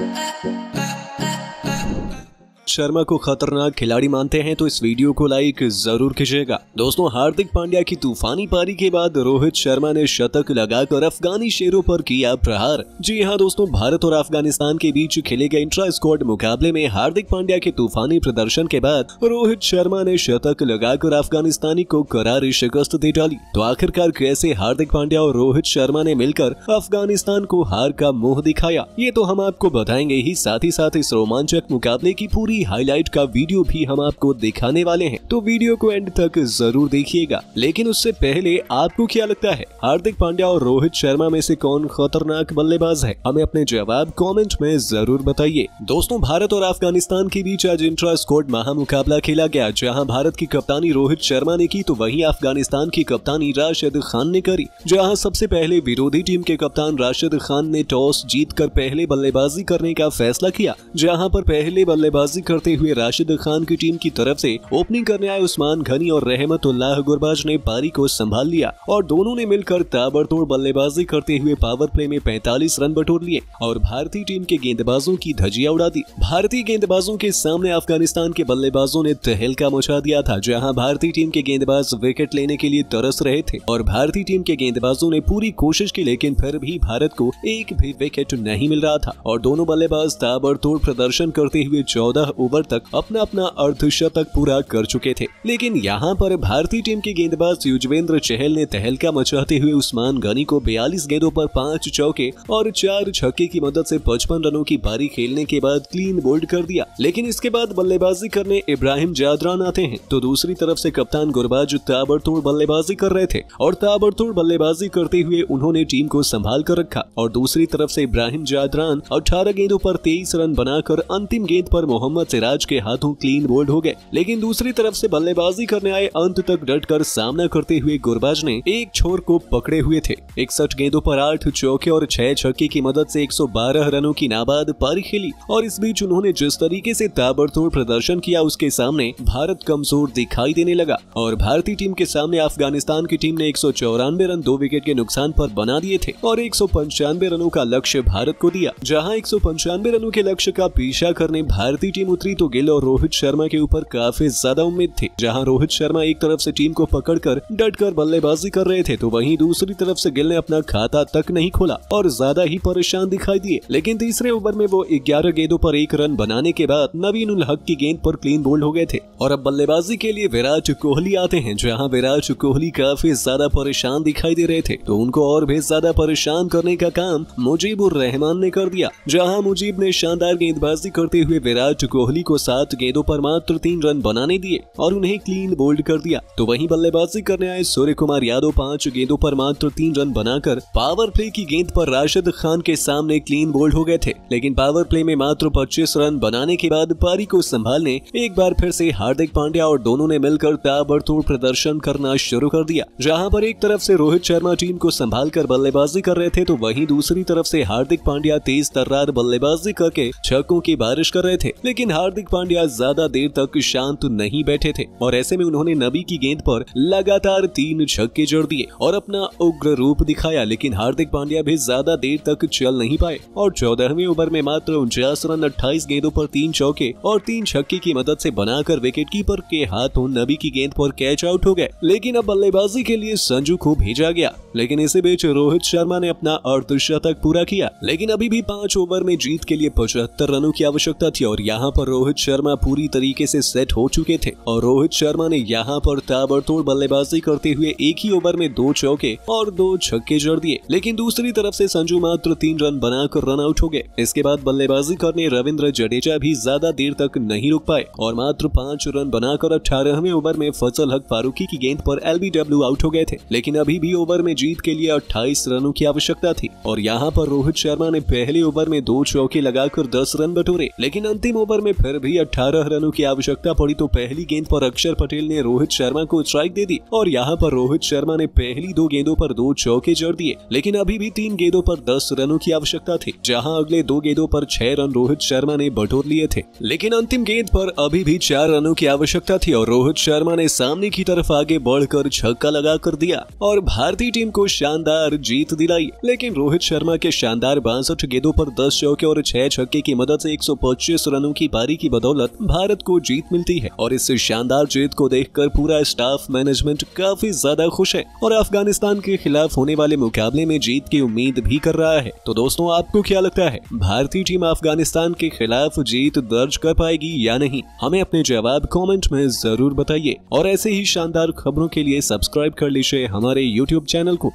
uh, Sharma को खतरनाक खिलाड़ी मानते हैं तो इस वीडियो को लाइक जरूर खींचेगा दोस्तों हार्दिक पांड्या की तूफानी पारी के बाद रोहित शर्मा ने शतक लगाकर अफगानी शेरों पर किया प्रहार जी हाँ दोस्तों भारत और अफगानिस्तान के बीच खेले गए इंट्रा स्क्वाड मुकाबले में हार्दिक पांड्या के तूफानी प्रदर्शन के बाद रोहित शर्मा ने शतक लगाकर अफगानिस्तानी को करारी शिकस्त दे डाली तो आखिरकार कैसे हार्दिक पांड्या और रोहित शर्मा ने मिलकर अफगानिस्तान को हार का मुंह दिखाया ये तो हम आपको बताएंगे ही साथ ही साथ इस रोमांचक मुकाबले की पूरी की हाईलाइट का वीडियो भी हम आपको दिखाने वाले हैं तो वीडियो को एंड तक जरूर देखिएगा लेकिन उससे पहले आपको क्या लगता है हार्दिक पांड्या और रोहित शर्मा में से कौन खतरनाक बल्लेबाज है हमें अपने जवाब कॉमेंट में जरूर बताइए दोस्तों भारत और अफगानिस्तान के बीच आज इंट्रा स्कोड महामुकाबला खेला गया जहां भारत की कप्तानी रोहित शर्मा ने की तो वहीं अफगानिस्तान की कप्तानी राशिद खान ने करी जहां सबसे पहले विरोधी टीम के कप्तान राशिद खान ने टॉस जीत कर पहले बल्लेबाजी करने का फैसला किया जहाँ पर पहले बल्लेबाजी करते हुए राशिद खान की टीम की तरफ से ओपनिंग करने आए उस्मान घनी और उल्लाह गुरबाज ने पारी को संभाल लिया और दोनों ने मिलकर ताबड़तोड़ बल्लेबाजी करते हुए पावर प्ले में 45 रन बटोर लिए और भारतीय टीम के गेंदबाजों की धजिया उड़ा दी भारतीय गेंदबाजों के सामने अफगानिस्तान के बल्लेबाजों ने तहलका मचा दिया था जहाँ भारतीय टीम के गेंदबाज विकेट लेने के लिए तरस रहे थे और भारतीय टीम के गेंदबाजों ने पूरी कोशिश की लेकिन फिर भी भारत को एक भी विकेट नहीं मिल रहा था और दोनों बल्लेबाज ताबड़तोड़ प्रदर्शन करते हुए चौदह ओवर तक अपना अपना अर्धशतक पूरा कर चुके थे लेकिन यहाँ पर भारतीय टीम के गेंदबाज युजवेंद्र चहल ने तहलका मचाते हुए उस्मान गनी को बयालीस गेंदों पर पांच चौके और चार छक्के की मदद से पचपन रनों की बारी खेलने के बाद क्लीन बोल्ड कर दिया लेकिन इसके बाद बल्लेबाजी करने इब्राहिम जादरान आते हैं तो दूसरी तरफ से कप्तान गुरबाज ताबड़तोड़ बल्लेबाजी कर रहे थे और ताबड़तोड़ बल्लेबाजी करते हुए उन्होंने टीम को संभाल कर रखा और दूसरी तरफ से इब्राहिम जादरान अठारह गेंदों पर तेईस रन बनाकर अंतिम गेंद पर मोहम्मद सिराज के हाथों क्लीन बोल्ड हो गए लेकिन दूसरी तरफ से बल्लेबाजी करने आए अंत तक डट कर सामना करते हुए गुरबाज ने एक छोर को पकड़े हुए थे इकसठ गेंदों पर आठ चौके और छह छक्के की मदद से 112 रनों की नाबाद पारी खेली और इस बीच उन्होंने जिस तरीके से ताबड़तोड़ प्रदर्शन किया उसके सामने भारत कमजोर दिखाई देने लगा और भारतीय टीम के सामने अफगानिस्तान की टीम ने एक रन दो विकेट के नुकसान आरोप बना दिए थे और एक रनों का लक्ष्य भारत को दिया जहाँ एक रनों के लक्ष्य का पीछा करने भारतीय टीम खत्री तो गिल और रोहित शर्मा के ऊपर काफी ज्यादा उम्मीद थी जहां रोहित शर्मा एक तरफ से टीम को पकड़कर डटकर बल्लेबाजी कर रहे थे तो वहीं दूसरी तरफ से गिल ने अपना खाता तक नहीं खोला और ज्यादा ही परेशान दिखाई दिए लेकिन तीसरे ओवर में वो ग्यारह गेंदों पर एक रन बनाने के बाद नवीन उल हक की गेंद पर क्लीन बोल्ड हो गए थे और अब बल्लेबाजी के लिए विराट कोहली आते हैं जहां विराट कोहली काफी ज्यादा परेशान दिखाई दे रहे थे तो उनको और भी ज्यादा परेशान करने का काम मुजीबुर रहमान ने कर दिया जहाँ मुजीब ने शानदार गेंदबाजी करते हुए विराट कोहली कोहली को सात गेंदों पर मात्र तीन रन बनाने दिए और उन्हें क्लीन बोल्ड कर दिया तो वहीं बल्लेबाजी करने आए सूर्य कुमार यादव पांच गेंदों पर मात्र तीन रन बनाकर पावर प्ले की गेंद पर राशिद खान के सामने क्लीन बोल्ड हो गए थे लेकिन पावर प्ले में मात्र पच्चीस रन बनाने के बाद पारी को संभालने एक बार फिर ऐसी हार्दिक पांड्या और दोनों ने मिलकर ताबड़तोड़ प्रदर्शन करना शुरू कर दिया जहाँ पर एक तरफ ऐसी रोहित शर्मा टीम को संभाल कर बल्लेबाजी कर रहे थे तो वही दूसरी तरफ ऐसी हार्दिक पांड्या तेज तर्रार बल्लेबाजी करके छक्कों की बारिश कर रहे थे लेकिन हार्दिक पांड्या ज्यादा देर तक शांत नहीं बैठे थे और ऐसे में उन्होंने नबी की गेंद पर लगातार तीन छक्के जड़ दिए और अपना उग्र रूप दिखाया लेकिन हार्दिक पांड्या भी ज्यादा देर तक चल नहीं पाए और चौदहवीं ओवर में मात्र उनचास रन अट्ठाईस गेंदों पर तीन चौके और तीन छक्के की मदद ऐसी बनाकर विकेट के हाथों नबी की गेंद पर कैच आउट हो गए लेकिन अब बल्लेबाजी के लिए संजू को भेजा गया लेकिन इसी बीच रोहित शर्मा ने अपना अर्धशतक पूरा किया लेकिन अभी भी पांच ओवर में जीत के लिए पचहत्तर रनों की आवश्यकता थी और यहाँ पर रोहित शर्मा पूरी तरीके से सेट हो चुके थे और रोहित शर्मा ने यहाँ पर ताबड़तोड़ बल्लेबाजी करते हुए एक ही ओवर में दो चौके और दो छक्के जड़ दिए लेकिन दूसरी तरफ से संजू मात्र तीन रन बनाकर रन आउट हो गए इसके बाद बल्लेबाजी करने रविंद्र जडेजा भी ज्यादा देर तक नहीं रुक पाए और मात्र पांच रन बनाकर अठारहवें ओवर में फसल हक फारूकी की गेंद पर एलबीडब्ल्यू आउट हो गए थे लेकिन अभी भी ओवर में जीत के लिए अट्ठाईस रनों की आवश्यकता थी और यहाँ पर रोहित शर्मा ने पहले ओवर में दो चौके लगाकर दस रन बटोरे लेकिन अंतिम ओवर में में फिर भी 18 रनों की आवश्यकता पड़ी तो पहली गेंद पर अक्षर पटेल ने रोहित शर्मा को स्ट्राइक दे दी और यहाँ पर रोहित शर्मा ने पहली दो गेंदों पर दो चौके जड़ दिए लेकिन अभी भी तीन गेंदों पर दस रनों की आवश्यकता थी जहाँ अगले दो गेंदों पर छह रन रोहित शर्मा ने बटोर लिए थे लेकिन अंतिम गेंद पर अभी भी चार रनों की आवश्यकता थी और रोहित शर्मा ने सामने की तरफ आगे बढ़कर छक्का लगा कर दिया और भारतीय टीम को शानदार जीत दिलाई लेकिन रोहित शर्मा के शानदार बासठ गेंदों पर दस चौके और छह छक्के की मदद से 125 रनों की पारी की बदौलत भारत को जीत मिलती है और इस शानदार जीत को देखकर पूरा स्टाफ मैनेजमेंट काफी ज्यादा खुश है और अफगानिस्तान के खिलाफ होने वाले मुकाबले में जीत की उम्मीद भी कर रहा है तो दोस्तों आपको क्या लगता है भारतीय टीम अफगानिस्तान के खिलाफ जीत दर्ज कर पाएगी या नहीं हमें अपने जवाब कॉमेंट में जरूर बताइए और ऐसे ही शानदार खबरों के लिए सब्सक्राइब कर लीजिए हमारे यूट्यूब चैनल को